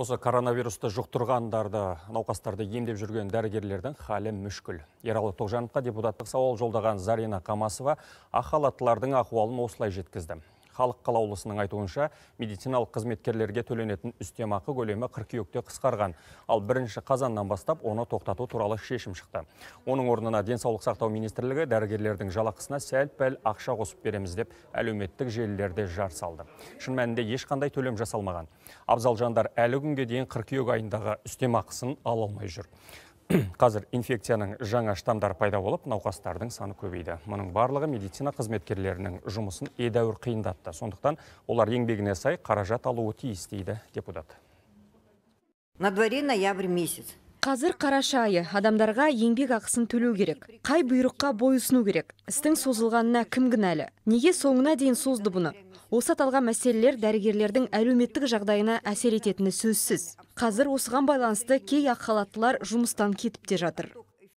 Осы коронавирусты жұқтырғандарды, науқастарды емдеп жүрген дәрігерлердің халі мүшкіл. Ералы Тоғжановқа депутаттық сауал жолдаған Зарина Қамасова халаттылардың ахуалын осылай жеткізді халық қалаулысының айтуынша медициналық қызметкерлерге төленетін үстемақы көлемі қыркүйекте қысқарған ал бірінші қазаннан бастап оны тоқтату туралы шешім шықты оның орнына денсаулық сақтау министрлігі дәрігерлердің жалақысына сәл пәл ақша қосып береміз деп әлеуметтік желілерде жар салды шын мәнінде ешқандай төлем жасалмаған абзал жандар әлі күнге дейін қыркүйек айындағы үстемақысын ала алмай жүр қазір инфекцияның жаңа штамдар пайда болып науқастардың саны көбейді мұның барлығы медицина қызметкерлерінің жұмысын едәуір қиындатты сондықтан олар еңбегіне сай қаражат алуы тиіс дейді депутат на дворе ноябрь месяц Қазір қараша айы адамдарға еңбек ақысын төлеу керек. Қай бұйрыққа бойысыну керек? Істің созылғанына кім кінәлі? Неге соңына дейін созды бұны? Осы аталған мәселелер дәрігерлердің әлеуметтік жағдайына әсер ететіні сөзсіз. Қазір осыған байланысты кей ақ халаттылар жұмыстан кетіп те жатыр.